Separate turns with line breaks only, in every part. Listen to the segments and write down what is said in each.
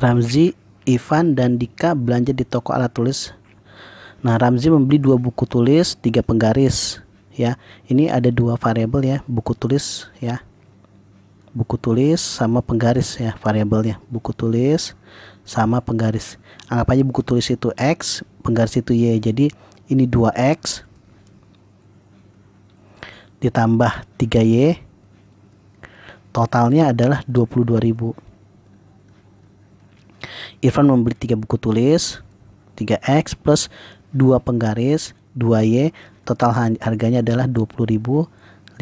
Ramzi, Ivan, dan Dika belanja di toko alat tulis. Nah, Ramzi membeli dua buku tulis, tiga penggaris. Ya, ini ada dua variabel ya, buku tulis ya, buku tulis sama penggaris ya variabelnya, buku tulis sama penggaris. Anggap aja buku tulis itu x, penggaris itu y. Jadi ini 2x ditambah 3y totalnya adalah 22.000. Irfan membeli tiga buku tulis 3X plus dua penggaris 2Y total harganya adalah 20.500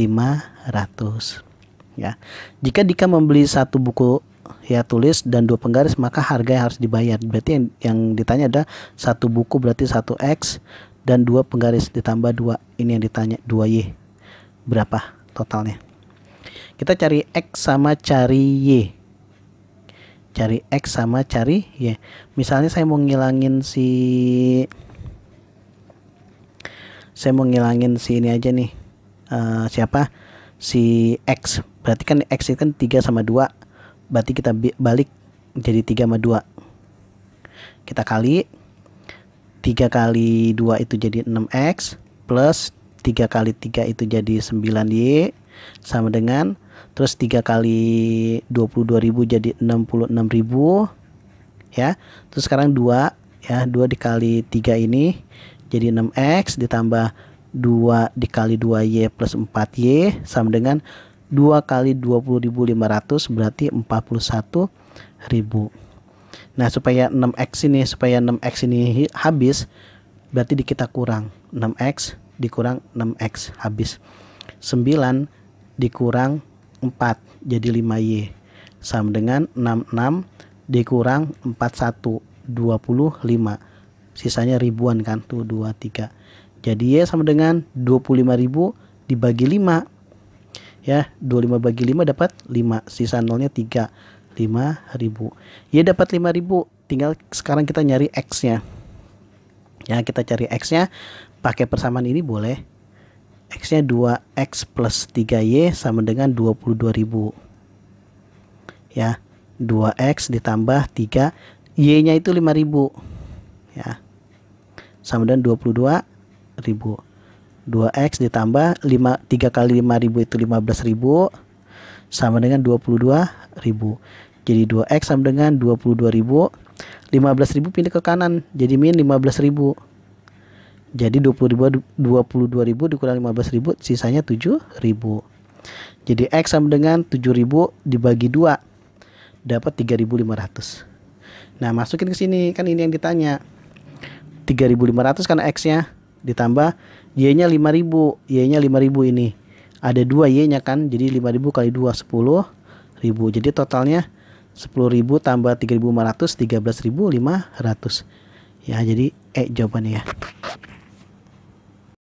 ya jika Dika membeli satu buku ya tulis dan dua penggaris maka harga yang harus dibayar berarti yang, yang ditanya ada satu buku berarti 1X dan dua penggaris ditambah dua ini yang ditanya 2Y berapa totalnya kita cari X sama cari Y cari X sama cari Y misalnya saya mau ngilangin si saya mau ngilangin si ini aja nih uh, siapa si X berarti kan X itu kan 3 sama 2 berarti kita balik jadi 3 sama 2 kita kali 3 kali 2 itu jadi 6X plus 3 kali 3 itu jadi 9Y sama dengan terus 3 kali 22.000 jadi 66.000 ya terus sekarang 2 ya 2 dikali 3 ini jadi 6x ditambah 2 dikali 2y plus 4y sama dengan 2 kali 20.500 berarti 41.000 nah supaya 6x ini supaya 6x ini habis berarti di kita kurang 6x dikurang 6x habis 9 dikurang 4 jadi 5Y sama dengan 66 dikurang 41 25 sisanya ribuan kan tuh 2 3 jadi Y sama dengan 25.000 dibagi 5 ya 25 bagi 5 dapat 5 sisa nolnya 3 5.000 Y dapat 5.000 tinggal sekarang kita nyari X nya ya kita cari X nya pakai persamaan ini boleh X-nya 2X plus 3Y sama dengan 22.000. Ya, 2X ditambah 3, Y-nya itu 5.000. Ya, sama dengan 22.000. 2X ditambah 5, 3 kali 5.000 itu 15.000 sama dengan 22.000. Jadi 2X sama dengan 22.000. 15.000 pindah ke kanan, jadi min 15.000. Jadi 20 ribu, 22 ribu dikurang 15 ribu sisanya 7 ribu. Jadi X sama dengan 7 ribu dibagi 2 dapat 3500. Nah masukin ke sini kan ini yang ditanya. 3500 kan X-nya ditambah Y-nya 5000, Y-nya 5000 ini. Ada 2 Y-nya kan, jadi 5000 kali 2 10000. Jadi totalnya 10000 tambah 3500 13500. Ya, jadi E jawabannya ya.